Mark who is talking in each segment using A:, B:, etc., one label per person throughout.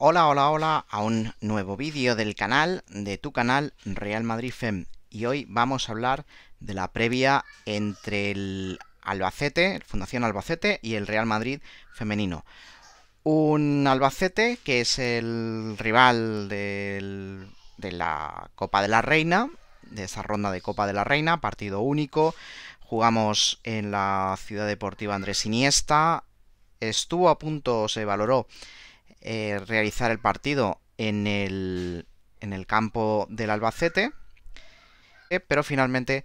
A: Hola, hola, hola a un nuevo vídeo del canal, de tu canal Real Madrid FEM. Y hoy vamos a hablar de la previa entre el Albacete, Fundación Albacete y el Real Madrid femenino. Un Albacete que es el rival de la Copa de la Reina, de esa ronda de Copa de la Reina, partido único. Jugamos en la Ciudad Deportiva Andrés Iniesta. Estuvo a punto, se valoró eh, realizar el partido en el, en el campo del Albacete, eh, pero finalmente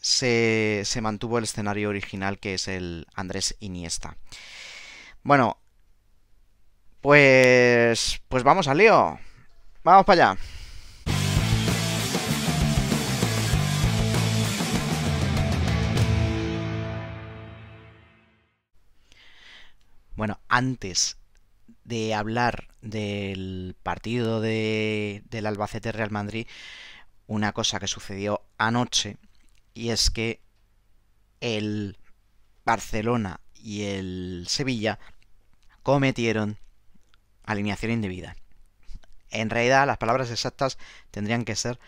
A: se, se mantuvo el escenario original que es el Andrés Iniesta. Bueno, pues, pues vamos al lío. Vamos para allá. Bueno, antes de hablar del partido del Albacete Real Madrid una cosa que sucedió anoche y es que el Barcelona y el Sevilla cometieron alineación indebida. En realidad las palabras exactas tendrían que ser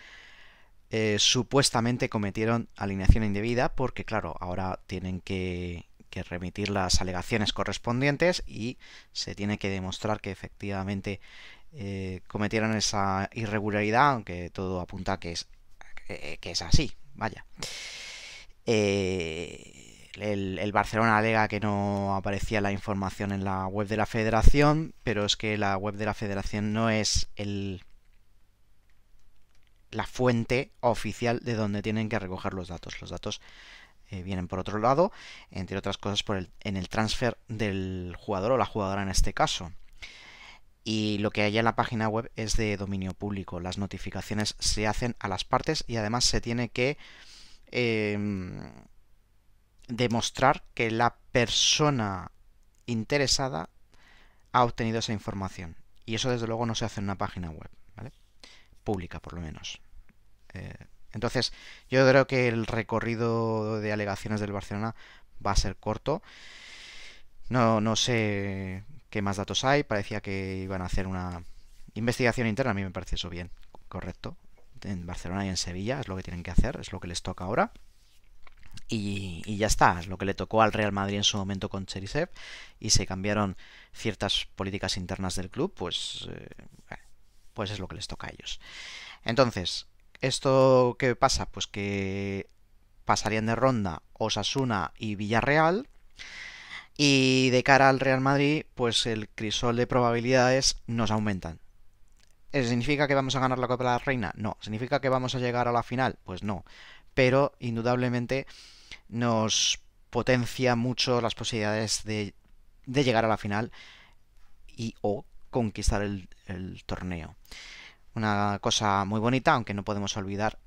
A: eh, supuestamente cometieron alineación indebida porque claro, ahora tienen que que remitir las alegaciones correspondientes y se tiene que demostrar que efectivamente eh, cometieron esa irregularidad, aunque todo apunta que es, eh, eh, que, es así. Vaya. el, el, Barcelona alega que no aparecía la información en la web de la federación, pero es que la web de la federación no es el, la fuente oficial de donde tienen que recoger los datos. Los datos eh, vienen por otro lado, entre otras cosas en el transfer del jugador o la jugadora en este caso. Y lo que hay en la página web es de dominio público. Las notificaciones se hacen a las partes y además se tiene que em, demostrar que la persona interesada ha obtenido esa información. Y eso desde luego no se hace en una página web, Pública por lo menos. Eh, entonces, yo creo que el recorrido de alegaciones del Barcelona va a ser corto. No, no sé qué más datos hay. Parecía que iban a hacer una investigación interna. A mí me parece eso bien, correcto. En Barcelona y en Sevilla es lo que tienen que hacer, es lo que les toca ahora. Y, ya está, es lo que le tocó al Real Madrid en su momento con Cherisev y se cambiaron ciertas políticas internas del club, pues, eh, pues es lo que les toca a ellos. Entonces, ¿Esto qué pasa? Pues que pasarían de ronda Osasuna y Villarreal. Y de cara al Real Madrid, pues el crisol de probabilidades nos aumentan. ¿Significa que vamos a ganar la Copa de la Reina? No. ¿Significa que vamos a llegar a la final? Pues no. Pero indudablemente nos potencia mucho las posibilidades de, llegar a la final y o conquistar el torneo. Una cosa muy bonita, aunque no podemos olvidar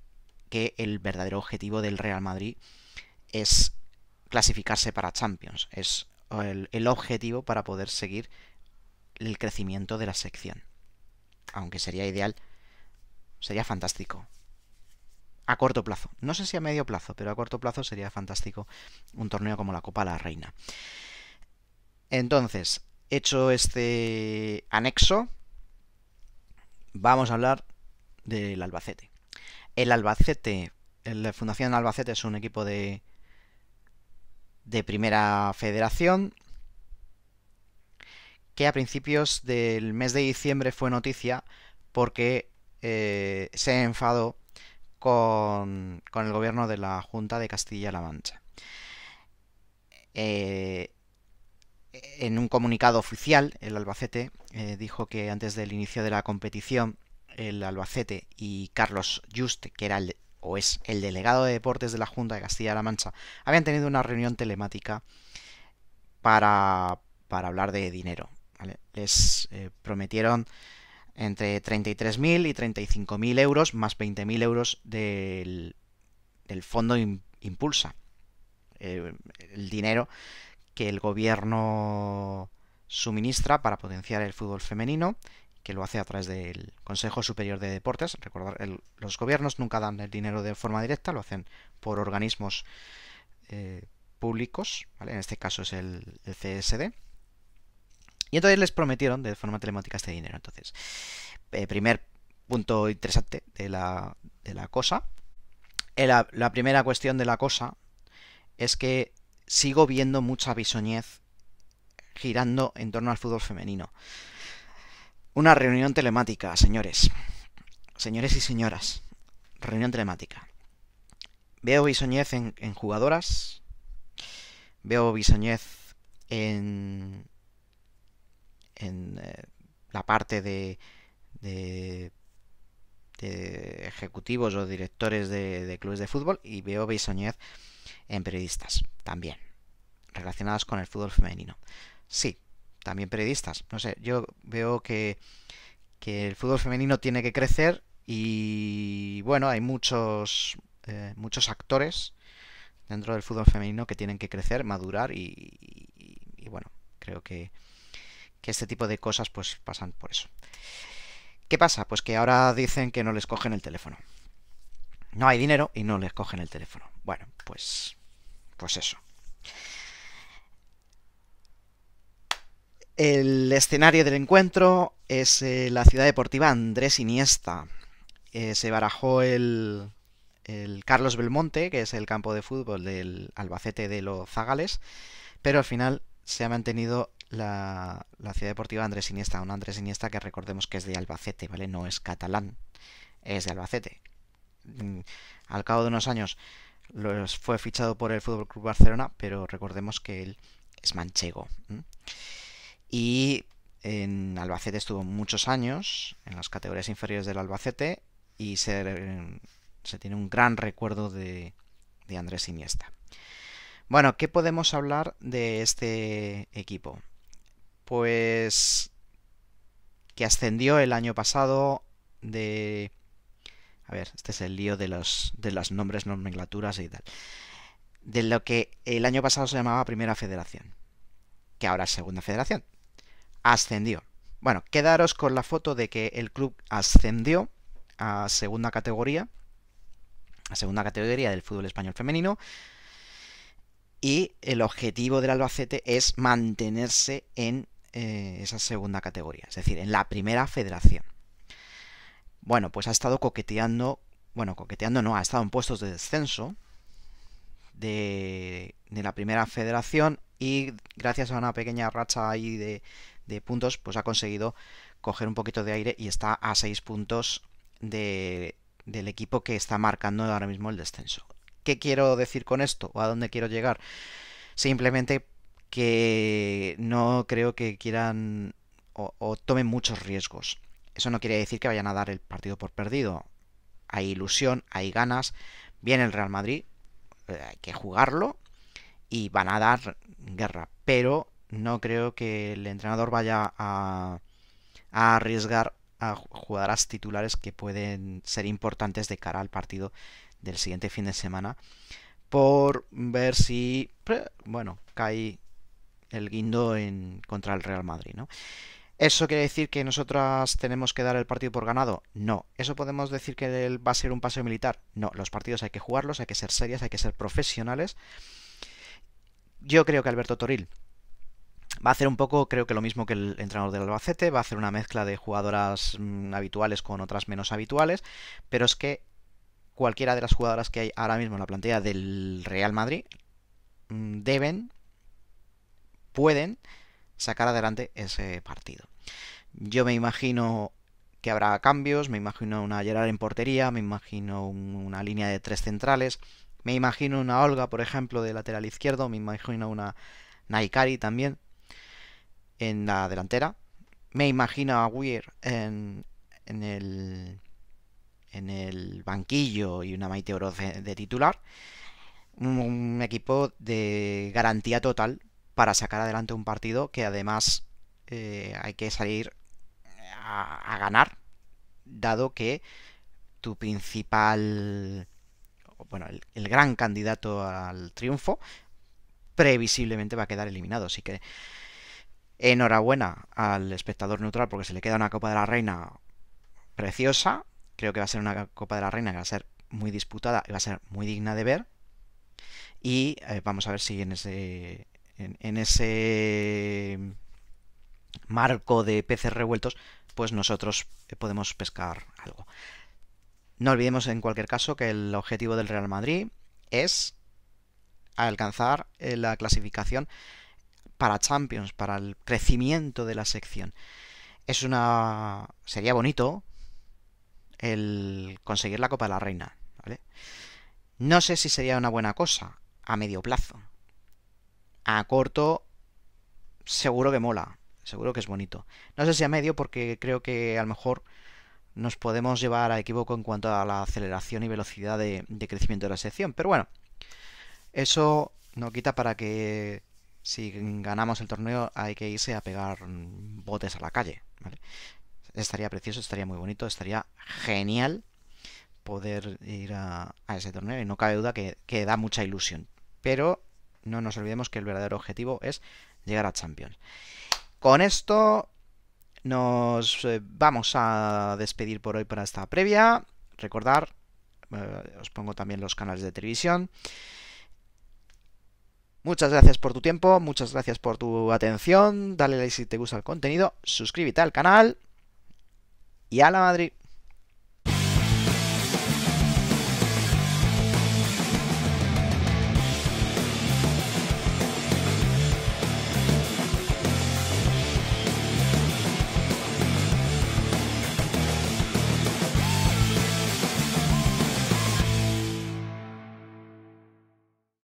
A: que el verdadero objetivo del Real Madrid es clasificarse para Champions. Es el, objetivo para poder seguir el crecimiento de la sección. Aunque sería ideal, sería fantástico. A corto plazo. No sé si a medio plazo, pero a corto plazo sería fantástico un torneo como la Copa la Reina. Entonces, hecho este anexo, vamos a hablar del Albacete. El Albacete, la Fundación Albacete es un equipo de, de primera federación que a principios del mes de diciembre fue noticia porque eh, se enfadó con, con, el gobierno de la Junta de Castilla-La Mancha. Eh, en un comunicado oficial, el Albacete eh, dijo que antes del inicio de la competición, el Albacete y Carlos Just, que era o es el delegado de deportes de la Junta de Castilla-La Mancha, habían tenido una reunión telemática para, para hablar de dinero. Les eh, prometieron entre 33.000 y 35.000 euros, más 20.000 euros del, fondo Impulsa. Eh, el dinero que el gobierno suministra para potenciar el fútbol femenino, que lo hace a través del Consejo Superior de Deportes. Recordar, los gobiernos nunca dan el dinero de forma directa, lo hacen por organismos eh, públicos, en este caso es el, CSD. Y entonces les prometieron de forma telemática este dinero. Entonces, eh, primer punto interesante de la, cosa. Eh, la, primera cuestión de la cosa es que sigo viendo mucha bisoñez girando en torno al fútbol femenino. Una reunión telemática, señores. Señores y señoras. Reunión telemática. Veo bisoñez en, jugadoras. Veo bisoñez en. en eh, la parte de, de. ejecutivos o directores de, de clubes de fútbol y veo bisoñez en periodistas, también, relacionadas con el fútbol femenino. Sí, también periodistas. No sé, yo veo que, que el fútbol femenino tiene que crecer y bueno, hay muchos, eh, muchos actores dentro del fútbol femenino que tienen que crecer, madurar y, y bueno, creo que, que este tipo de cosas pues pasan por eso. ¿Qué pasa? Pues que ahora dicen que no les cogen el teléfono. No hay dinero y no les cogen el teléfono. Bueno, pues, pues eso. El escenario del encuentro es eh, la ciudad deportiva Andrés Iniesta. Eh, se barajó el, el, Carlos Belmonte, que es el campo de fútbol del Albacete de los Zagales, pero al final se ha mantenido la, la ciudad deportiva Andrés Iniesta, un Andrés Iniesta que recordemos que es de Albacete, ¿vale? No es catalán, es de Albacete. Mm, al cabo de unos años fue fichado por el FC Club Barcelona, pero recordemos que él es manchego. Y en Albacete estuvo muchos años, en las categorías inferiores del Albacete, y eh, se, tiene un gran recuerdo de, de Andrés Iniesta. Bueno, ¿qué podemos hablar de este equipo? Pues que ascendió el año pasado de a ver, este es el lío de los, de nombres, nomenclaturas y tal. De lo que el año pasado se llamaba Primera Federación, que ahora es Segunda Federación. Ascendió. Bueno, quedaros con la foto de que el club ascendió a segunda categoría, a segunda categoría del fútbol español femenino, y el objetivo del Albacete es mantenerse en eh, esa segunda categoría, es decir, en la primera federación bueno, pues ha estado coqueteando, bueno, coqueteando no, ha estado en puestos de descenso de, la primera federación y gracias a una pequeña racha ahí de, puntos, pues ha conseguido coger un poquito de aire y está a seis puntos del equipo que está marcando ahora mismo el descenso. ¿Qué quiero decir con esto? ¿O a dónde quiero llegar? Simplemente que no creo que quieran o tomen muchos riesgos. Eso no quiere decir que vayan a dar el partido por perdido. Hay ilusión, hay ganas. Viene el Real Madrid, eh, hay que jugarlo y van a dar guerra. Pero no creo que el entrenador vaya a, a arriesgar a jugadoras titulares que pueden ser importantes de cara al partido del siguiente fin de semana por ver si bueno cae el guindo en contra el Real Madrid no ¿Eso quiere decir que nosotras tenemos que dar el partido por ganado? No. ¿Eso podemos decir que va a ser un paseo militar? No. Los partidos hay que jugarlos, hay que ser serias, hay que ser profesionales. Yo creo que Alberto Toril va a hacer un poco, creo que lo mismo que el entrenador del Albacete, va a hacer una mezcla de jugadoras mm, habituales con otras menos habituales, pero es que cualquiera de las jugadoras que hay ahora mismo en la plantilla del Real Madrid mm, deben, pueden sacar adelante ese partido. Yo me imagino que habrá cambios, me imagino una Gerard en portería, me imagino una línea de tres centrales, me imagino una Olga, por ejemplo, de lateral izquierdo, me imagino una Naikari también en la delantera, me imagino a Weir en, el en el banquillo y una Maite Oroz de, titular. un, equipo de garantía total para sacar adelante un partido que además eh, hay que salir a, ganar, dado que tu principal, bueno, el, gran candidato al triunfo previsiblemente va a quedar eliminado. Así que enhorabuena al espectador neutral porque se le queda una Copa de la Reina preciosa. Creo que va a ser una Copa de la Reina que va a ser muy disputada y va a ser muy digna de ver. Y eh, vamos a ver si en ese, en, ese marco de peces revueltos, pues nosotros eh, podemos pescar algo. No olvidemos en cualquier caso que el objetivo del Real Madrid es alcanzar eh, la clasificación para Champions, para el crecimiento de la sección. Es una sería bonito el conseguir la Copa de la Reina, No sé si sería una buena cosa a medio plazo, a corto seguro que mola, seguro que es bonito. No sé si a medio porque creo que a lo mejor nos podemos llevar a equivoco en cuanto a la aceleración y velocidad de, crecimiento de la sección. Pero bueno, eso no quita para que si ganamos el torneo hay que irse a pegar botes a la calle. Estaría precioso, estaría muy bonito, estaría genial poder ir a, ese torneo y no cabe duda que da mucha ilusión. Pero no nos olvidemos que el verdadero objetivo es llegar a Champions. Con esto nos eh, vamos a despedir por hoy para esta previa. Recordar, eh, os pongo también los canales de televisión. Muchas gracias por tu tiempo, muchas gracias por tu atención. Dale like si te gusta el contenido, suscríbete al canal y a la Madrid.